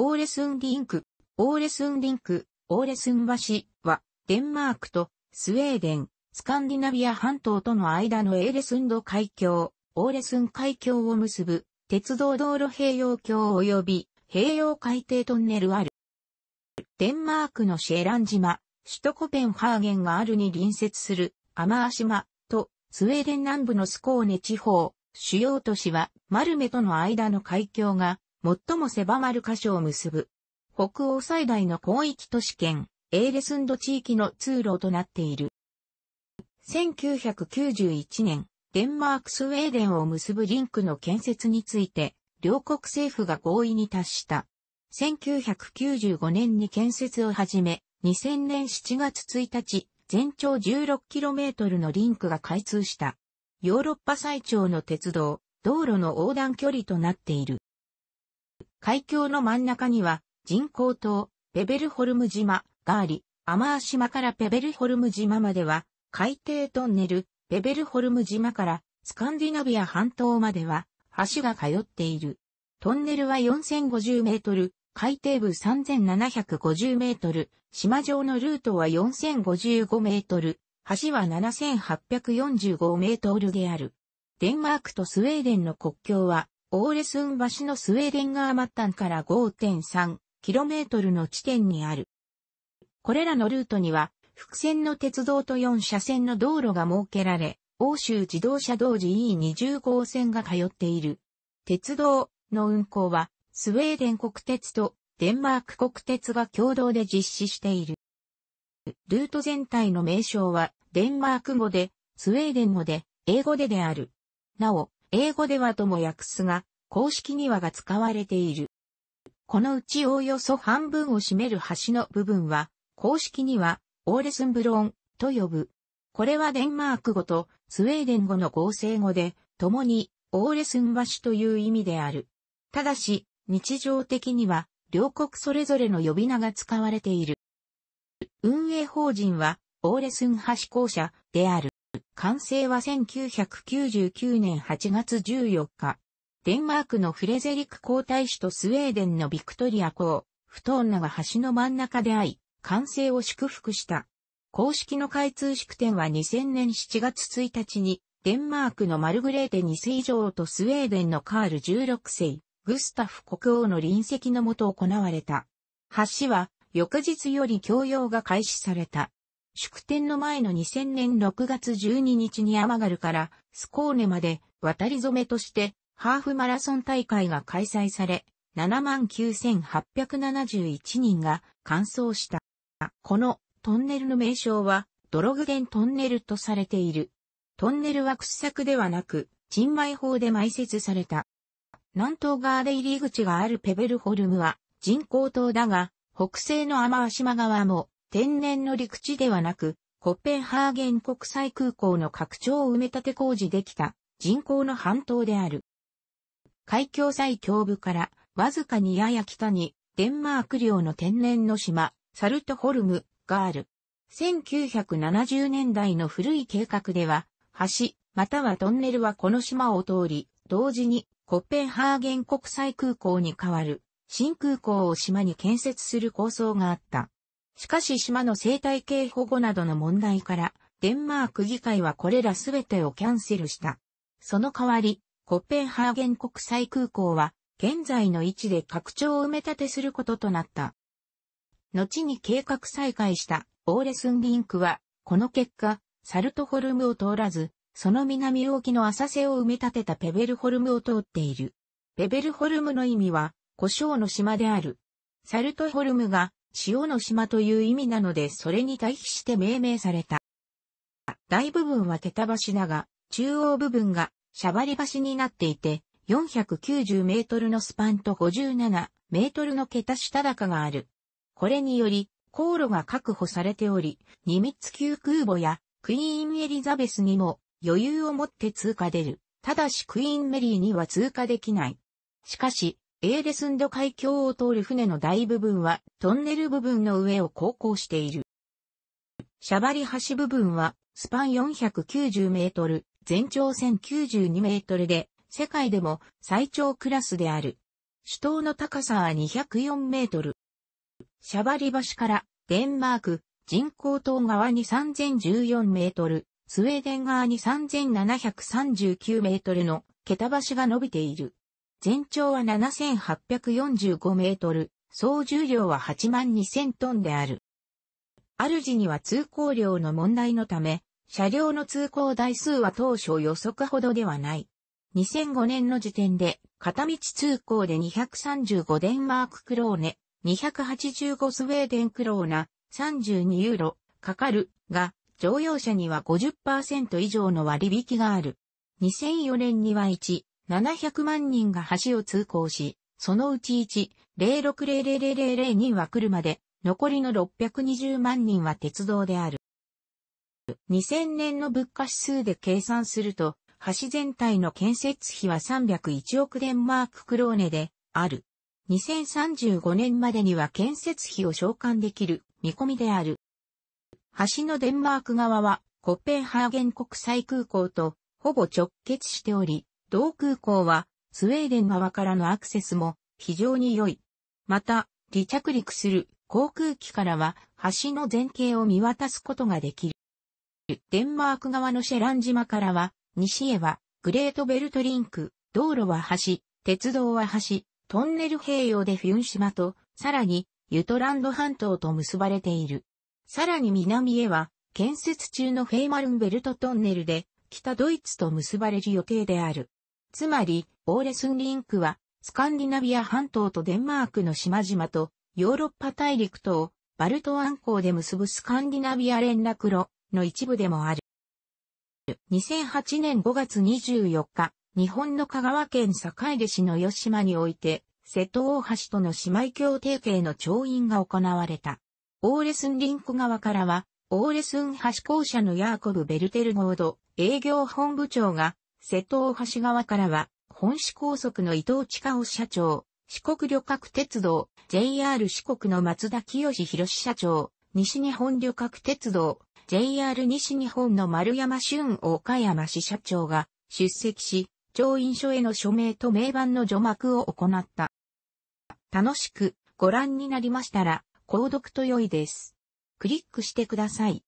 オーレスンリンク、オーレスンリンク、オーレスン橋は、デンマークとスウェーデン、スカンディナビア半島との間のエーレスンド海峡、オーレスン海峡を結ぶ、鉄道道路併用橋及び、併用海底トンネルある。デンマークのシェラン島、首都コペンハーゲンがあるに隣接する、アマー島と、スウェーデン南部のスコーネ地方、主要都市は、マルメとの間の海峡が、最も狭まる箇所を結ぶ。北欧最大の広域都市圏、エーレスンド地域の通路となっている。1991年、デンマークスウェーデンを結ぶリンクの建設について、両国政府が合意に達した。1995年に建設を始め、2000年7月1日、全長 16km のリンクが開通した。ヨーロッパ最長の鉄道、道路の横断距離となっている。海峡の真ん中には人工島、ペベルホルム島があり、アマー島からペベルホルム島までは海底トンネル、ペベルホルム島からスカンディナビア半島までは橋が通っている。トンネルは4050メートル、海底部3750メートル、島上のルートは4055メートル、橋は7845メートルである。デンマークとスウェーデンの国境はオーレスン橋のスウェーデンッタンから5.3キロメートルの地点にある。これらのルートには、複線の鉄道と4車線の道路が設けられ、欧州自動車同時 E20 号線が通っている。鉄道の運行は、スウェーデン国鉄とデンマーク国鉄が共同で実施している。ルート全体の名称は、デンマーク語で、スウェーデン語で、英語でである。なお、英語ではとも訳すが、公式にはが使われている。このうちおおよそ半分を占める橋の部分は、公式には、オーレスンブローンと呼ぶ。これはデンマーク語とスウェーデン語の合成語で、共に、オーレスン橋という意味である。ただし、日常的には、両国それぞれの呼び名が使われている。運営法人は、オーレスン橋公社である。完成は1999年8月14日。デンマークのフレゼリック皇太子とスウェーデンのビクトリア公、フトーンナが橋の真ん中で会い、完成を祝福した。公式の開通式典は2000年7月1日に、デンマークのマルグレーテ2世女王とスウェーデンのカール16世、グスタフ国王の臨席のもと行われた。橋は、翌日より供用が開始された。祝典の前の2000年6月12日にガルからスコーネまで渡り染めとしてハーフマラソン大会が開催され、79,871人が完走した。このトンネルの名称はドログデントンネルとされている。トンネルは掘削ではなく、沈埋法で埋設された。南東側で入り口があるペベルホルムは人工島だが、北西の雨足間側も天然の陸地ではなく、コッペンハーゲン国際空港の拡張を埋め立て工事できた人工の半島である。海峡最強部からわずかにやや北にデンマーク領の天然の島サルトホルムがある。1970年代の古い計画では橋またはトンネルはこの島を通り同時にコッペンハーゲン国際空港に代わる新空港を島に建設する構想があった。しかし島の生態系保護などの問題から、デンマーク議会はこれらすべてをキャンセルした。その代わり、コッペンハーゲン国際空港は、現在の位置で拡張を埋め立てすることとなった。後に計画再開したオーレスンリンクは、この結果、サルトホルムを通らず、その南沖の浅瀬を埋め立てたペベルホルムを通っている。ペベルホルムの意味は、故障の島である。サルトホルムが塩の島という意味なのでそれに対比して命名された。大部分は桁橋だが、中央部分がシャバリ橋になっていて、490メートルのスパンと57メートルの桁下高がある。これにより、航路が確保されており、ニミッツ級空母やクイーンエリザベスにも余裕を持って通過出る。ただしクイーンメリーには通過できない。しかし、エーデスンド海峡を通る船の大部分はトンネル部分の上を航行している。シャバリ橋部分はスパン490メートル、全長1092メートルで、世界でも最長クラスである。首都の高さは204メートル。シャバリ橋からデンマーク、人工島側に3014メートル、スウェーデン側に3739メートルの桁橋が伸びている。全長は7845メートル、総重量は8万2000トンである。主には通行量の問題のため、車両の通行台数は当初予測ほどではない。2005年の時点で、片道通行で235デンマーククローネ、285スウェーデンクローナ、32ユーロ、かかる、が、乗用車には50%以上の割引がある。2004年には1、700万人が橋を通行し、そのうち1,060000人は車で、残りの620万人は鉄道である。2000年の物価指数で計算すると、橋全体の建設費は301億デンマーククローネである。2035年までには建設費を償還できる見込みである。橋のデンマーク側はコペンハーゲン国際空港とほぼ直結しており、同空港は、スウェーデン側からのアクセスも非常に良い。また、離着陸する航空機からは、橋の前景を見渡すことができる。デンマーク側のシェラン島からは、西へは、グレートベルトリンク、道路は橋、鉄道は橋、トンネル併用でフュン島と、さらに、ユトランド半島と結ばれている。さらに南へは、建設中のフェイマルンベルトトンネルで、北ドイツと結ばれる予定である。つまり、オーレスンリンクは、スカンディナビア半島とデンマークの島々と、ヨーロッパ大陸とを、バルト湾港で結ぶスカンディナビア連絡路の一部でもある。2008年5月24日、日本の香川県坂出市の吉島において、瀬戸大橋との姉妹協定系の調印が行われた。オーレスンリンク側からは、オーレスン橋公社のヤーコブ・ベルテルゴード営業本部長が瀬戸大橋側からは、本市高速の伊藤近夫社長、四国旅客鉄道、JR 四国の松田清弘社長、西日本旅客鉄道、JR 西日本の丸山俊岡山市社長が出席し、調印書への署名と名板の除幕を行った。楽しくご覧になりましたら、購読と良いです。クリックしてください。